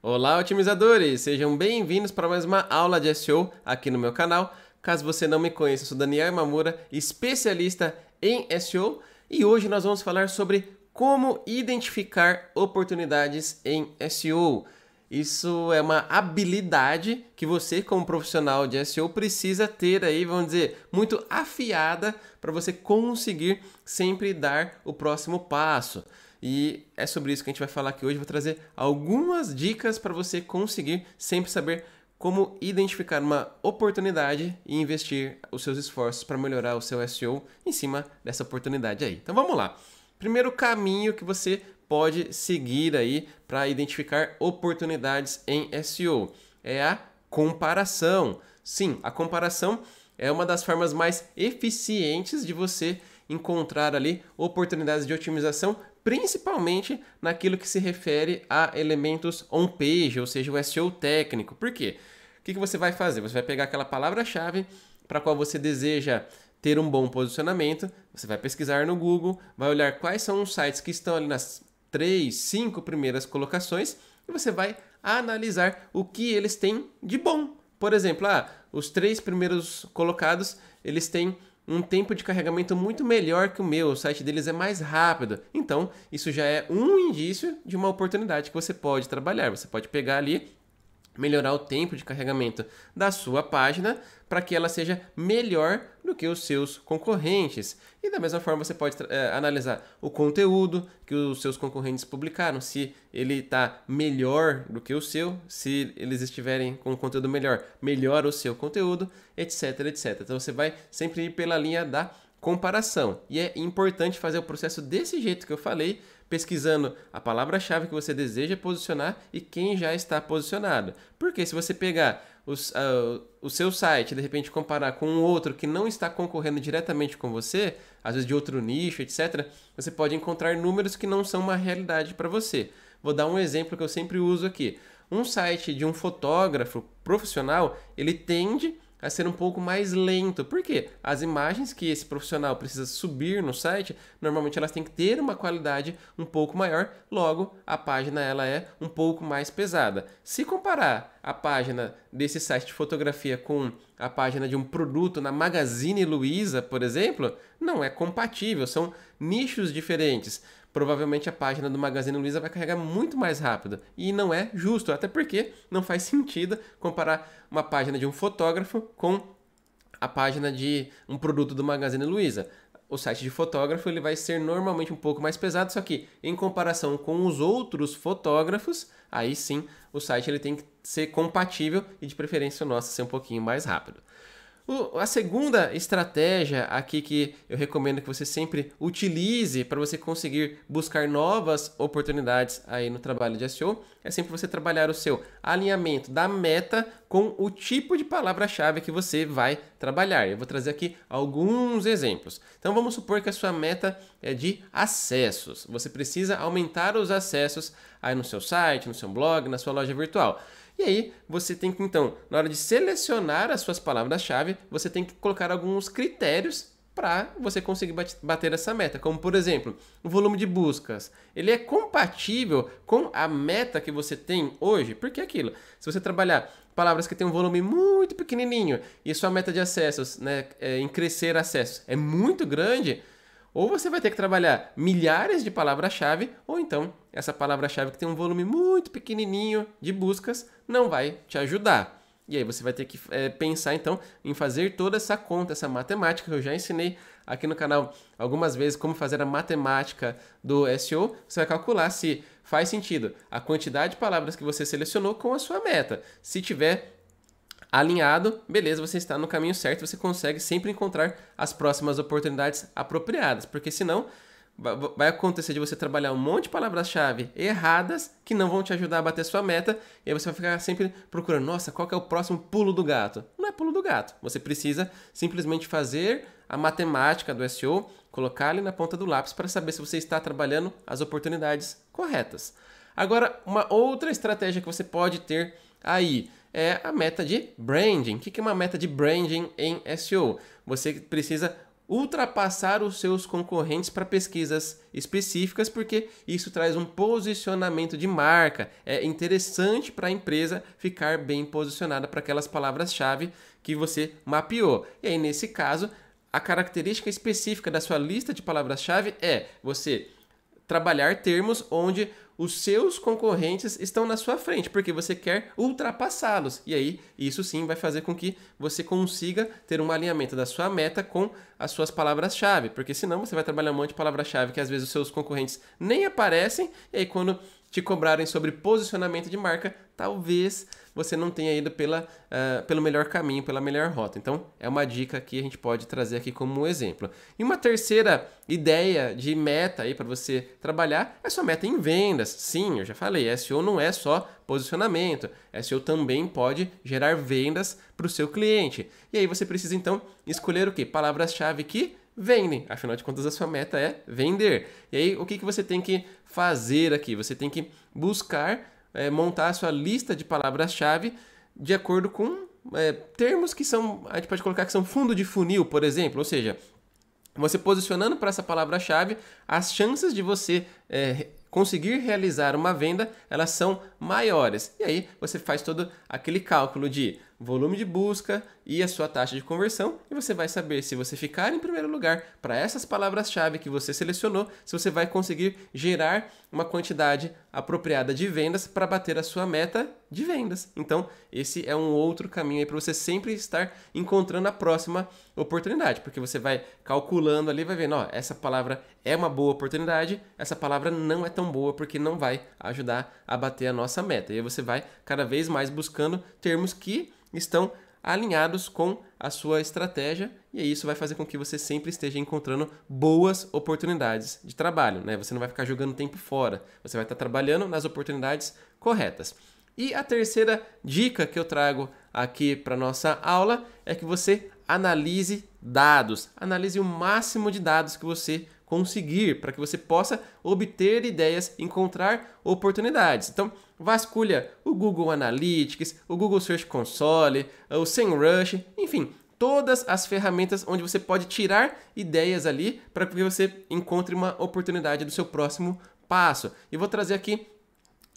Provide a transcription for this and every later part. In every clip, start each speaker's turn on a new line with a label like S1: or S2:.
S1: Olá, otimizadores! Sejam bem-vindos para mais uma aula de SEO aqui no meu canal. Caso você não me conheça, eu sou Daniel Mamura, especialista em SEO, e hoje nós vamos falar sobre como identificar oportunidades em SEO. Isso é uma habilidade que você, como profissional de SEO, precisa ter aí, vamos dizer, muito afiada para você conseguir sempre dar o próximo passo. E é sobre isso que a gente vai falar aqui hoje. Vou trazer algumas dicas para você conseguir sempre saber como identificar uma oportunidade e investir os seus esforços para melhorar o seu SEO em cima dessa oportunidade aí. Então vamos lá. Primeiro caminho que você pode seguir aí para identificar oportunidades em SEO é a comparação. Sim, a comparação é uma das formas mais eficientes de você encontrar ali oportunidades de otimização principalmente naquilo que se refere a elementos on-page, ou seja, o SEO técnico. Por quê? O que, você vai fazer? Você vai pegar aquela palavra-chave para qual você deseja ter um bom posicionamento, você vai pesquisar no Google, vai olhar quais são os sites que estão ali nas três, cinco primeiras colocações e você vai analisar o que eles têm de bom. Por exemplo, ah, os três primeiros colocados eles têm um tempo de carregamento muito melhor que o meu, o site deles é mais rápido. Então, isso já é um indício de uma oportunidade que você pode trabalhar. Você pode pegar ali melhorar o tempo de carregamento da sua página para que ela seja melhor do que os seus concorrentes. E da mesma forma você pode é, analisar o conteúdo que os seus concorrentes publicaram, se ele está melhor do que o seu, se eles estiverem com um conteúdo melhor, melhora o seu conteúdo, etc, etc. Então você vai sempre ir pela linha da comparação. E é importante fazer o processo desse jeito que eu falei pesquisando a palavra-chave que você deseja posicionar e quem já está posicionado. Porque se você pegar os, uh, o seu site de repente comparar com um outro que não está concorrendo diretamente com você, às vezes de outro nicho, etc., você pode encontrar números que não são uma realidade para você. Vou dar um exemplo que eu sempre uso aqui. Um site de um fotógrafo profissional, ele tende a tá ser um pouco mais lento. Por quê? As imagens que esse profissional precisa subir no site, normalmente elas têm que ter uma qualidade um pouco maior, logo a página ela é um pouco mais pesada. Se comparar a página desse site de fotografia com a página de um produto na Magazine Luiza, por exemplo, não é compatível, são nichos diferentes provavelmente a página do Magazine Luiza vai carregar muito mais rápido. E não é justo, até porque não faz sentido comparar uma página de um fotógrafo com a página de um produto do Magazine Luiza. O site de fotógrafo ele vai ser normalmente um pouco mais pesado, só que em comparação com os outros fotógrafos, aí sim o site ele tem que ser compatível e de preferência o nosso ser um pouquinho mais rápido a segunda estratégia aqui que eu recomendo que você sempre utilize para você conseguir buscar novas oportunidades aí no trabalho de SEO é sempre você trabalhar o seu alinhamento da meta com o tipo de palavra-chave que você vai trabalhar. Eu vou trazer aqui alguns exemplos. Então vamos supor que a sua meta é de acessos. Você precisa aumentar os acessos aí no seu site, no seu blog, na sua loja virtual. E aí você tem que, então, na hora de selecionar as suas palavras-chave, você tem que colocar alguns critérios para você conseguir bater essa meta, como por exemplo, o volume de buscas. Ele é compatível com a meta que você tem hoje? Porque que é aquilo, se você trabalhar palavras que têm um volume muito pequenininho e sua meta de acessos, né, é, em crescer acessos é muito grande, ou você vai ter que trabalhar milhares de palavras-chave, ou então essa palavra-chave que tem um volume muito pequenininho de buscas não vai te ajudar. E aí você vai ter que é, pensar então em fazer toda essa conta, essa matemática que eu já ensinei aqui no canal algumas vezes como fazer a matemática do SEO. Você vai calcular se faz sentido a quantidade de palavras que você selecionou com a sua meta. Se tiver alinhado, beleza, você está no caminho certo, você consegue sempre encontrar as próximas oportunidades apropriadas, porque senão vai acontecer de você trabalhar um monte de palavras-chave erradas que não vão te ajudar a bater sua meta, e aí você vai ficar sempre procurando, nossa, qual é o próximo pulo do gato? Não é pulo do gato. Você precisa simplesmente fazer a matemática do SEO, colocar ali na ponta do lápis para saber se você está trabalhando as oportunidades corretas. Agora, uma outra estratégia que você pode ter aí é a meta de branding. O que é uma meta de branding em SEO? Você precisa ultrapassar os seus concorrentes para pesquisas específicas, porque isso traz um posicionamento de marca. É interessante para a empresa ficar bem posicionada para aquelas palavras-chave que você mapeou. E aí, nesse caso, a característica específica da sua lista de palavras-chave é você trabalhar termos onde os seus concorrentes estão na sua frente, porque você quer ultrapassá-los. E aí, isso sim vai fazer com que você consiga ter um alinhamento da sua meta com as suas palavras-chave, porque senão você vai trabalhar um monte de palavras chave que às vezes os seus concorrentes nem aparecem, e aí quando te cobrarem sobre posicionamento de marca, talvez você não tenha ido pela, uh, pelo melhor caminho, pela melhor rota. Então, é uma dica que a gente pode trazer aqui como um exemplo. E uma terceira ideia de meta aí para você trabalhar é sua meta em vendas. Sim, eu já falei, SEO não é só posicionamento. SEO também pode gerar vendas para o seu cliente. E aí você precisa então escolher o que? Palavras-chave que vendem. Afinal de contas, a sua meta é vender. E aí, o que, que você tem que fazer aqui? Você tem que buscar é, montar a sua lista de palavras-chave de acordo com é, termos que são. A gente pode colocar que são fundo de funil, por exemplo. Ou seja, você posicionando para essa palavra-chave, as chances de você é, conseguir realizar uma venda elas são maiores. E aí você faz todo aquele cálculo de volume de busca e a sua taxa de conversão, e você vai saber se você ficar em primeiro lugar para essas palavras-chave que você selecionou, se você vai conseguir gerar uma quantidade apropriada de vendas para bater a sua meta de vendas. Então, esse é um outro caminho aí para você sempre estar encontrando a próxima oportunidade, porque você vai calculando ali, vai vendo, ó, essa palavra é uma boa oportunidade, essa palavra não é tão boa porque não vai ajudar a bater a nossa meta. E aí você vai cada vez mais buscando termos que estão alinhados com a sua estratégia e isso vai fazer com que você sempre esteja encontrando boas oportunidades de trabalho, né? Você não vai ficar jogando tempo fora, você vai estar trabalhando nas oportunidades corretas. E a terceira dica que eu trago aqui para nossa aula é que você analise dados, analise o máximo de dados que você conseguir, para que você possa obter ideias, encontrar oportunidades. Então, vasculha o Google Analytics, o Google Search Console, o SEMrush, enfim, todas as ferramentas onde você pode tirar ideias ali para que você encontre uma oportunidade do seu próximo passo. E vou trazer aqui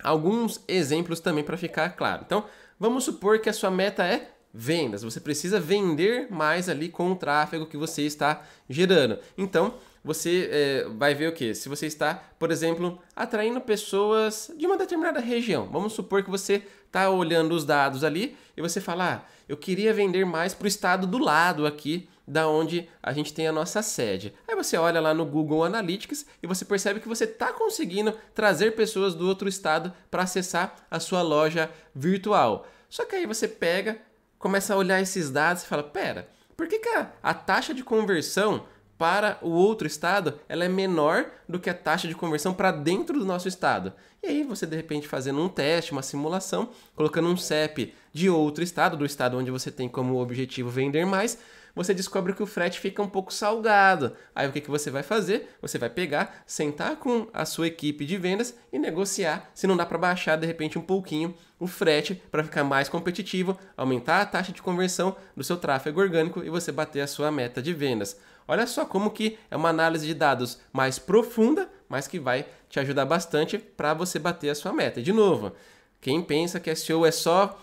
S1: alguns exemplos também para ficar claro. Então, vamos supor que a sua meta é vendas. Você precisa vender mais ali com o tráfego que você está gerando. Então, você é, vai ver o que? Se você está, por exemplo, atraindo pessoas de uma determinada região. Vamos supor que você está olhando os dados ali e você fala: ah, eu queria vender mais para o estado do lado aqui da onde a gente tem a nossa sede. Aí você olha lá no Google Analytics e você percebe que você está conseguindo trazer pessoas do outro estado para acessar a sua loja virtual. Só que aí você pega, começa a olhar esses dados e fala: pera, por que, que a, a taxa de conversão para o outro estado ela é menor do que a taxa de conversão para dentro do nosso estado. E aí você de repente fazendo um teste, uma simulação, colocando um CEP de outro estado, do estado onde você tem como objetivo vender mais, você descobre que o frete fica um pouco salgado. Aí o que, que você vai fazer? Você vai pegar, sentar com a sua equipe de vendas e negociar se não dá para baixar de repente um pouquinho o frete para ficar mais competitivo, aumentar a taxa de conversão do seu tráfego orgânico e você bater a sua meta de vendas. Olha só como que é uma análise de dados mais profunda, mas que vai te ajudar bastante para você bater a sua meta. E de novo, quem pensa que SEO é só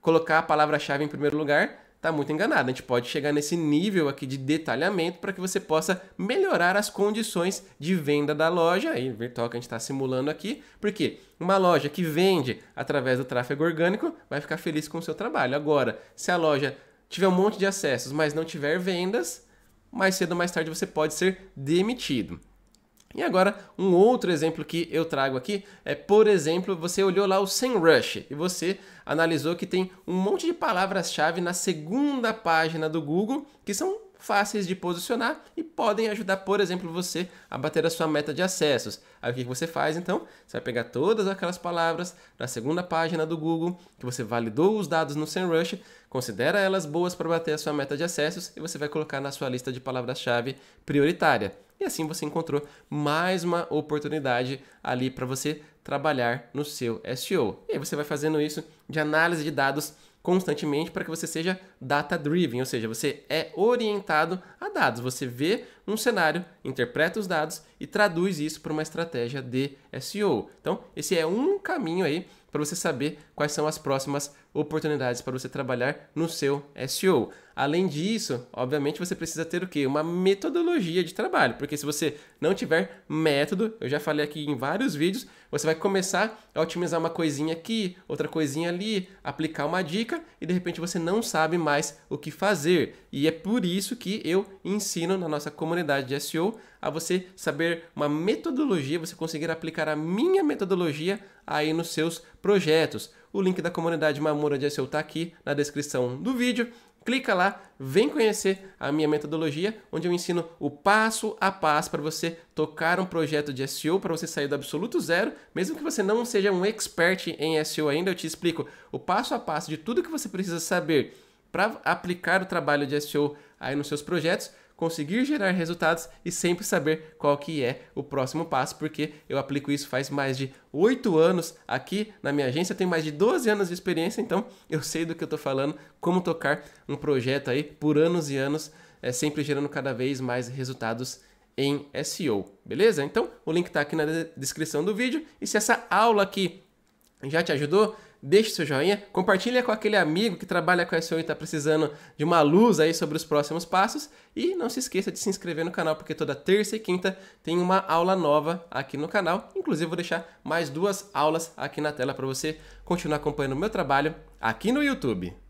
S1: colocar a palavra-chave em primeiro lugar, está muito enganada. A gente pode chegar nesse nível aqui de detalhamento para que você possa melhorar as condições de venda da loja, aí virtual que a gente está simulando aqui, porque uma loja que vende através do tráfego orgânico vai ficar feliz com o seu trabalho. Agora, se a loja tiver um monte de acessos, mas não tiver vendas, mais cedo ou mais tarde você pode ser demitido. E agora, um outro exemplo que eu trago aqui é, por exemplo, você olhou lá o SEMrush e você analisou que tem um monte de palavras-chave na segunda página do Google que são fáceis de posicionar e podem ajudar, por exemplo, você a bater a sua meta de acessos. Aí o que você faz então? Você vai pegar todas aquelas palavras da segunda página do Google, que você validou os dados no SEMrush, considera elas boas para bater a sua meta de acessos e você vai colocar na sua lista de palavras-chave prioritária e assim você encontrou mais uma oportunidade ali para você trabalhar no seu SEO. E aí você vai fazendo isso de análise de dados constantemente para que você seja data driven, ou seja, você é orientado a dados. Você vê um cenário, interpreta os dados e traduz isso para uma estratégia de SEO. Então, esse é um caminho aí para você saber quais são as próximas oportunidades para você trabalhar no seu SEO. Além disso, obviamente você precisa ter o que? Uma metodologia de trabalho, porque se você não tiver método, eu já falei aqui em vários vídeos, você vai começar a otimizar uma coisinha aqui, outra coisinha ali, aplicar uma dica e de repente você não sabe mais o que fazer. E é por isso que eu ensino na nossa comunidade de SEO a você saber uma metodologia, você conseguir aplicar a minha metodologia aí nos seus projetos. O link da comunidade Mamura de SEO está aqui na descrição do vídeo. Clica lá, vem conhecer a minha metodologia, onde eu ensino o passo a passo para você tocar um projeto de SEO, para você sair do absoluto zero, mesmo que você não seja um expert em SEO ainda, eu te explico o passo a passo de tudo que você precisa saber para aplicar o trabalho de SEO aí nos seus projetos conseguir gerar resultados e sempre saber qual que é o próximo passo, porque eu aplico isso faz mais de 8 anos aqui na minha agência, eu tenho mais de 12 anos de experiência, então eu sei do que eu estou falando, como tocar um projeto aí por anos e anos, é, sempre gerando cada vez mais resultados em SEO, beleza? Então o link está aqui na descrição do vídeo e se essa aula aqui já te ajudou, deixe seu joinha, compartilha com aquele amigo que trabalha com SEO e está precisando de uma luz aí sobre os próximos passos e não se esqueça de se inscrever no canal porque toda terça e quinta tem uma aula nova aqui no canal. Inclusive vou deixar mais duas aulas aqui na tela para você continuar acompanhando o meu trabalho aqui no YouTube.